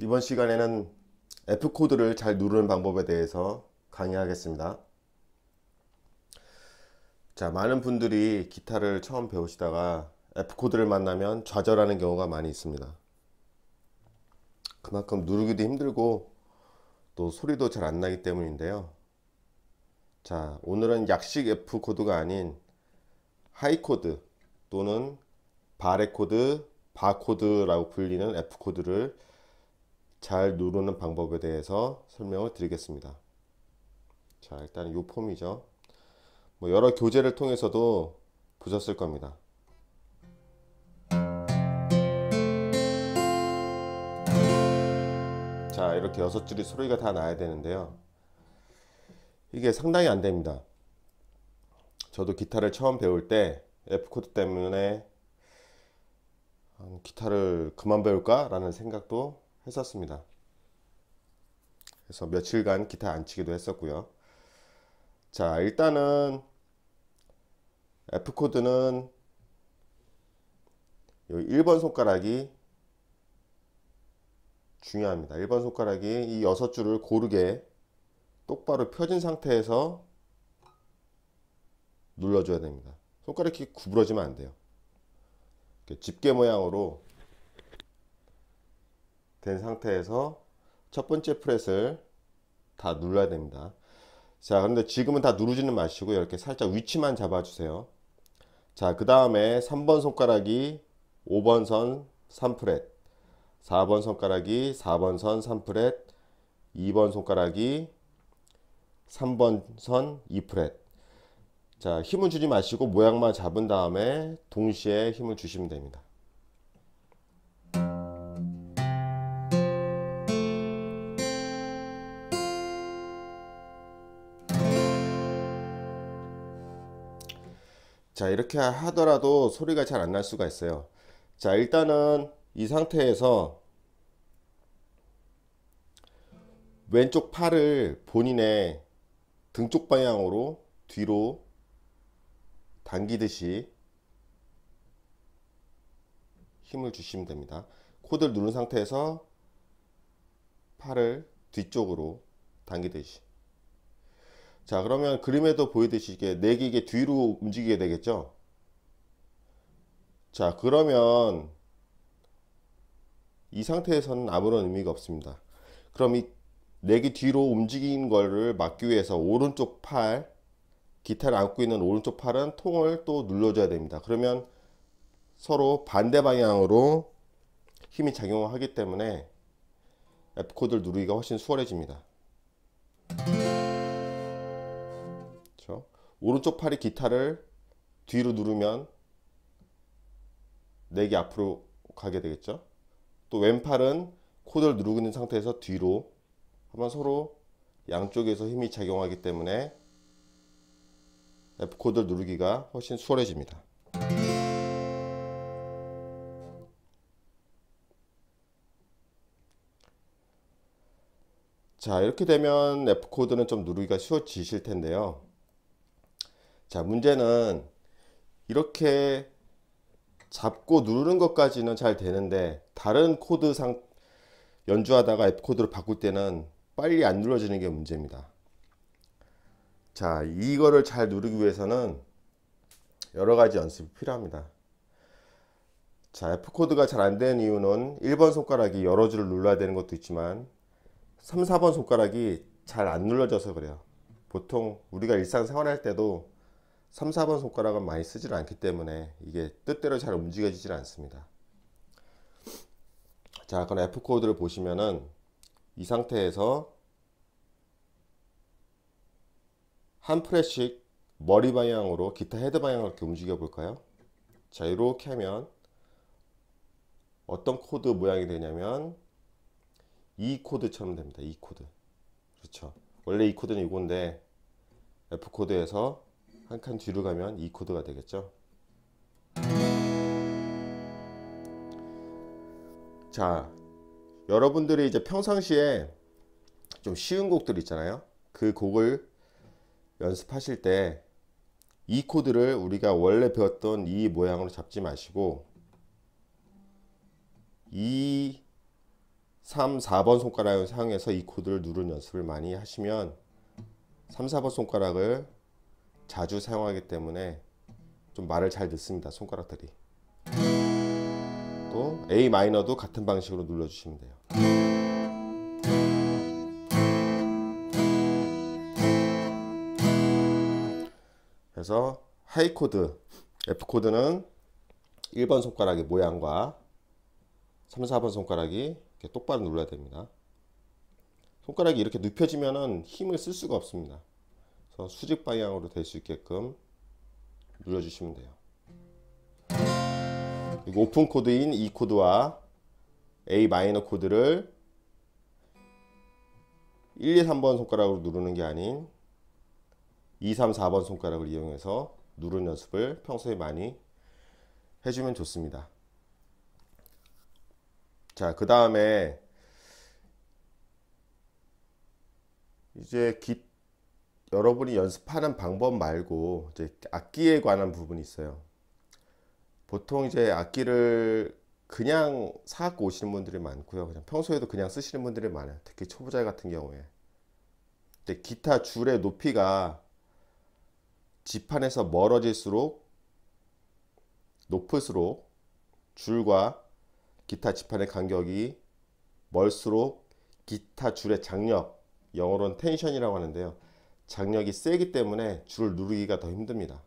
이번 시간에는 F코드를 잘 누르는 방법에 대해서 강의하겠습니다. 자, 많은 분들이 기타를 처음 배우시다가 F코드를 만나면 좌절하는 경우가 많이 있습니다. 그만큼 누르기도 힘들고 또 소리도 잘 안 나기 때문인데요. 자, 오늘은 약식 F코드가 아닌 하이코드 또는 바레코드, 바코드라고 불리는 F코드를 잘 누르는 방법에 대해서 설명을 드리겠습니다. 자, 일단 이 폼이죠. 뭐 여러 교재를 통해서도 보셨을 겁니다. 자, 이렇게 여섯 줄이 소리가 다 나야 되는데요. 이게 상당히 안 됩니다. 저도 기타를 처음 배울 때 F코드 때문에 음, 기타를 그만 배울까라는 생각도 했었습니다. 그래서 며칠간 기타 안 치기도 했었고요. 자, 일단은 F 코드는 여 1번 손가락이 중요합니다. 1번 손가락이 이 6줄을 고르게 똑바로 펴진 상태에서 눌러줘야 됩니다. 손가락이 구부러지면 안 돼요. 집게 모양으로 된 상태에서 첫 번째 프렛을 다 눌러야 됩니다. 자, 그런데 지금은 다 누르지는 마시고 이렇게 살짝 위치만 잡아주세요. 자, 그 다음에 3번 손가락이 5번 선 3프렛, 4번 손가락이 4번 선 3프렛, 2번 손가락이 3번 선 2프렛. 자, 힘을 주지 마시고 모양만 잡은 다음에 동시에 힘을 주시면 됩니다. 자 이렇게 하더라도 소리가 잘 안 날 수가 있어요 자 일단은 이 상태에서 왼쪽 팔을 본인의 등쪽 방향으로 뒤로 당기듯이 힘을 주시면 됩니다. 코드를 누른 상태에서 팔을 뒤쪽으로 당기듯이 자 그러면 그림에도 보이듯이 이게 넥이 이게 뒤로 움직이게 되겠죠 자 그러면 이 상태에서는 아무런 의미가 없습니다 그럼 이 넥이 뒤로 움직인 거를 막기 위해서 오른쪽 팔 기타를 안고 있는 오른쪽 팔은 통을 또 눌러줘야 됩니다 그러면 서로 반대 방향으로 힘이 작용하기 때문에 F코드를 누르기가 훨씬 수월해집니다 오른쪽 팔이 기타를 뒤로 누르면 내기 네 앞으로 가게 되겠죠 또 왼팔은 코드를 누르고 있는 상태에서 뒤로 한번 서로 양쪽에서 힘이 작용하기 때문에 F코드를 누르기가 훨씬 수월해집니다 자 이렇게 되면 F코드는 좀 누르기가 쉬워지실 텐데요 자 문제는 이렇게 잡고 누르는 것까지는 잘 되는데 다른 코드상 연주하다가 F코드로 바꿀 때는 빨리 안 눌러지는 게 문제입니다 자 이거를 잘 누르기 위해서는 여러가지 연습이 필요합니다 자 F코드가 잘 안되는 이유는 1번 손가락이 여러 줄을 눌러야 되는 것도 있지만 3, 4번 손가락이 잘 안 눌러져서 그래요 보통 우리가 일상생활할 때도 3, 4번 손가락은 많이 쓰질 않기 때문에 이게 뜻대로 잘 움직여지질 않습니다. 자, 그럼 F 코드를 보시면은 이 상태에서 한프렛씩 머리 방향으로 기타 헤드 방향으로 이렇게 움직여 볼까요? 자, 이렇게 하면 어떤 코드 모양이 되냐면 E 코드처럼 됩니다. E 코드. 그렇죠. 원래 E 코드는 이건데 F 코드에서 한칸 뒤로 가면 이 코드가 되겠죠 자 여러분들이 이제 평상시에 좀 쉬운 곡들 있잖아요 그 곡을 연습하실 때 이 코드를 우리가 원래 배웠던 이 모양으로 잡지 마시고 2, 3, 4번 손가락을 사용해서 이 코드를 누른 연습을 많이 하시면 3, 4번 손가락을 자주 사용하기 때문에 좀 말을 잘 듣습니다 손가락들이 또 A 마이너도 같은 방식으로 눌러주시면 돼요 그래서 하이 코드 F 코드는 1번 손가락의 모양과 3, 4번 손가락이 똑바로 눌러야 됩니다 손가락이 이렇게 눕혀지면 힘을 쓸 수가 없습니다 수직 방향으로 될 수 있게끔 눌러주시면 돼요. 그리 오픈 코드인 이 e 코드와 A 마이너 코드를 1, 2, 3번 손가락으로 누르는 게 아닌 2, 3, 4번 손가락을 이용해서 누른 연습을 평소에 많이 해주면 좋습니다. 자, 그 다음에 이제 기, 여러분이 연습하는 방법 말고 이제 악기에 관한 부분이 있어요. 보통 이제 악기를 그냥 사갖고 오시는 분들이 많고요. 그냥 평소에도 그냥 쓰시는 분들이 많아요. 특히 초보자 같은 경우에. 근데 기타 줄의 높이가 지판에서 멀어질수록 높을수록 줄과 기타 지판의 간격이 멀수록 기타 줄의 장력, 영어로는 텐션이라고 하는데요. 장력이 세기 때문에 줄을 누르기가 더 힘듭니다.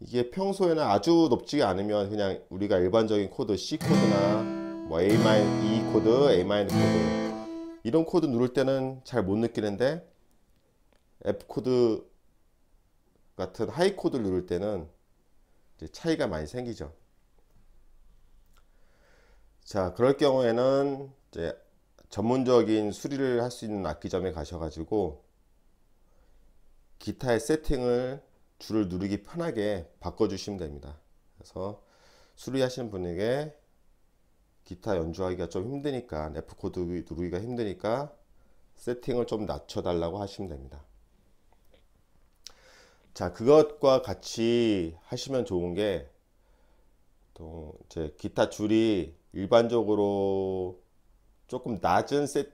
이게 평소에는 아주 높지 않으면 그냥 우리가 일반적인 코드 C 코드나 뭐 A 마인 E 코드, A 마인 e 코드 이런 코드 누를 때는 잘 못 느끼는데 F 코드 같은 하이 코드를 누를 때는 차이가 많이 생기죠. 자, 그럴 경우에는 이제 전문적인 수리를 할 수 있는 악기점에 가셔가지고 기타의 세팅을 줄을 누르기 편하게 바꿔주시면 됩니다. 그래서 수리하시는 분에게 기타 연주하기가 좀 힘드니까 F 코드 누르기가 힘드니까 세팅을 좀 낮춰달라고 하시면 됩니다. 자 그것과 같이 하시면 좋은 게또 이제 기타 줄이 일반적으로 조금 낮은 셋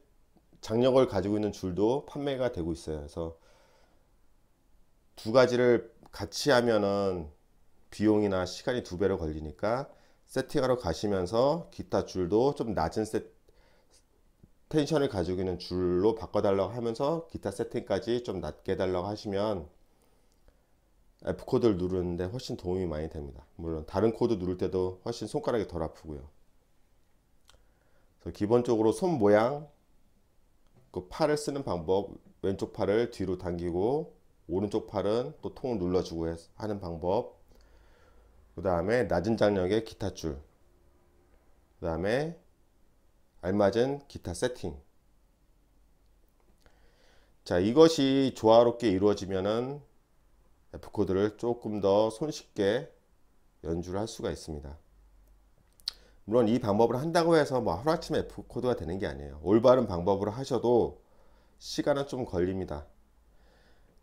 장력을 가지고 있는 줄도 판매가 되고 있어요. 그래서 두 가지를 같이 하면은 비용이나 시간이 두 배로 걸리니까 세팅하러 가시면서 기타 줄도 좀 낮은 세, 텐션을 가지고 있는 줄로 바꿔달라고 하면서 기타 세팅까지 좀 낮게 달라고 하시면 F 코드를 누르는데 훨씬 도움이 많이 됩니다. 물론 다른 코드 누를 때도 훨씬 손가락이 덜 아프고요. 기본적으로 손 모양, 그 팔을 쓰는 방법, 왼쪽 팔을 뒤로 당기고 오른쪽 팔은 또 통을 눌러주고 하는 방법 그 다음에 낮은 장력의 기타줄 그 다음에 알맞은 기타 세팅 자 이것이 조화롭게 이루어지면은 F코드를 조금 더 손쉽게 연주를 할 수가 있습니다 물론 이 방법을 한다고 해서 뭐 하루아침에 F코드가 되는 게 아니에요. 올바른 방법으로 하셔도 시간은 좀 걸립니다.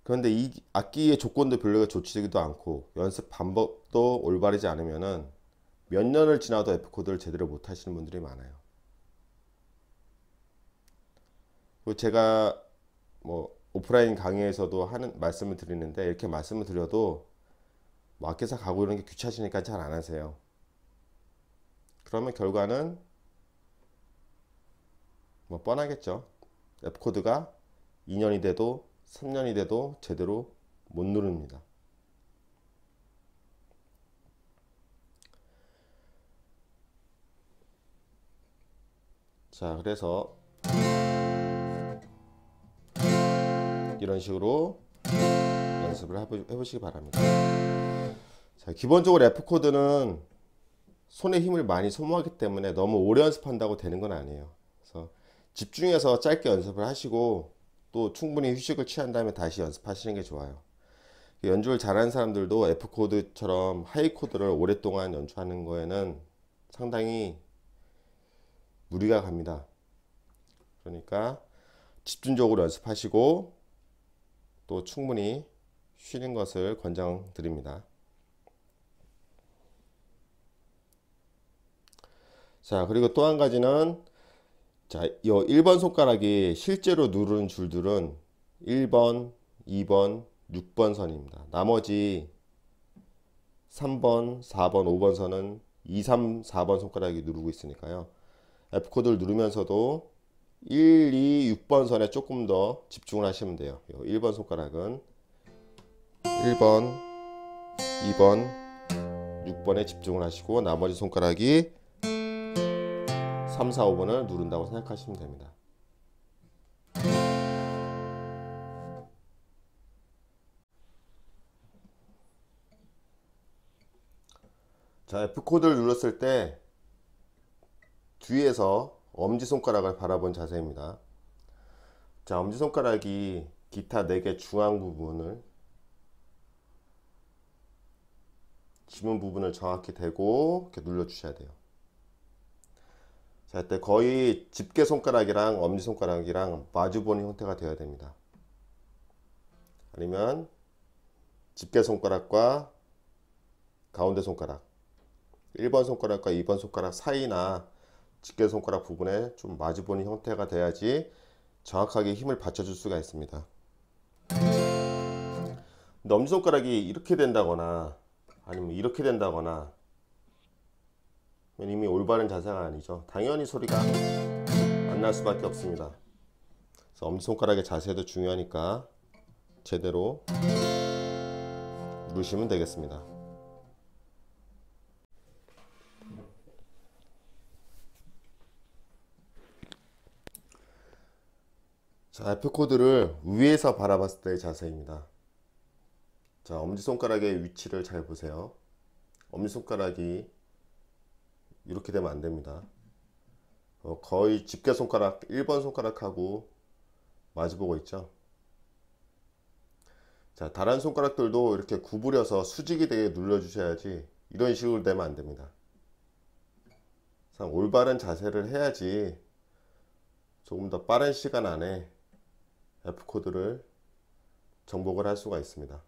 그런데 이 악기의 조건도 별로 좋지도 않고 연습 방법도 올바르지 않으면은 몇 년을 지나도 F코드를 제대로 못 하시는 분들이 많아요. 그리고 제가 뭐 오프라인 강의에서도 하는 말씀을 드리는데 이렇게 말씀을 드려도 뭐 악기사 가고 이런 게 귀찮으시니까 잘 안 하세요. 그러면 결과는 뭐 뻔하겠죠. 앱코드가 2년이 돼도 3년이 돼도 제대로 못 누릅니다. 자 그래서 이런 식으로 연습을 해보시기 바랍니다. 자, 기본적으로 F코드는 손에 힘을 많이 소모하기 때문에 너무 오래 연습한다고 되는 건 아니에요. 그래서 집중해서 짧게 연습을 하시고 또 충분히 휴식을 취한 다음에 다시 연습하시는 게 좋아요. 연주를 잘하는 사람들도 F 코드처럼 하이 코드를 오랫동안 연주하는 거에는 상당히 무리가 갑니다. 그러니까 집중적으로 연습하시고 또 충분히 쉬는 것을 권장드립니다. 자 그리고 또 한 가지는 자요 1번 손가락이 실제로 누르는 줄들은 1번 2번 6번 선입니다 나머지 3번 4번 5번 선은 2, 3, 4번 손가락이 누르고 있으니까요 F코드를 누르면서도 1, 2, 6번 선에 조금 더 집중을 하시면 돼요 1번 손가락은 1번, 2번, 6번에 집중을 하시고 나머지 손가락이 3, 4, 5번을 누른다고 생각하시면 됩니다. 자, F코드를 눌렀을 때 뒤에서 엄지손가락을 바라본 자세입니다. 자, 엄지손가락이 기타 4개 중앙 부분을 지문 부분을 정확히 대고 이렇게 눌러주셔야 돼요. 자, 이때 거의 집게 손가락이랑 엄지 손가락이랑 마주보는 형태가 되어야 됩니다. 아니면 집게 손가락과 가운데 손가락 1번 손가락과 2번 손가락 사이나 집게 손가락 부분에 좀 마주보는 형태가 돼야지 정확하게 힘을 받쳐줄 수가 있습니다. 근 엄지손가락이 이렇게 된다거나 아니면 이렇게 된다거나 이미 올바른 자세가 아니죠 당연히 소리가 안 날 수밖에 없습니다 그래서 엄지손가락의 자세도 중요하니까 제대로 누르시면 되겠습니다 자, F 코드를 위에서 바라봤을 때의 자세입니다. 자, 엄지손가락의 위치를 잘 보세요. 엄지손가락이 이렇게 되면 안 됩니다. 어, 거의 집게 손가락 1번 손가락하고 마주보고 있죠. 자, 다른 손가락들도 이렇게 구부려서 수직이 되게 눌러주셔야지 이런 식으로 되면 안 됩니다. 올바른 자세를 해야지 조금 더 빠른 시간 안에 F코드를 정복을 할 수가 있습니다.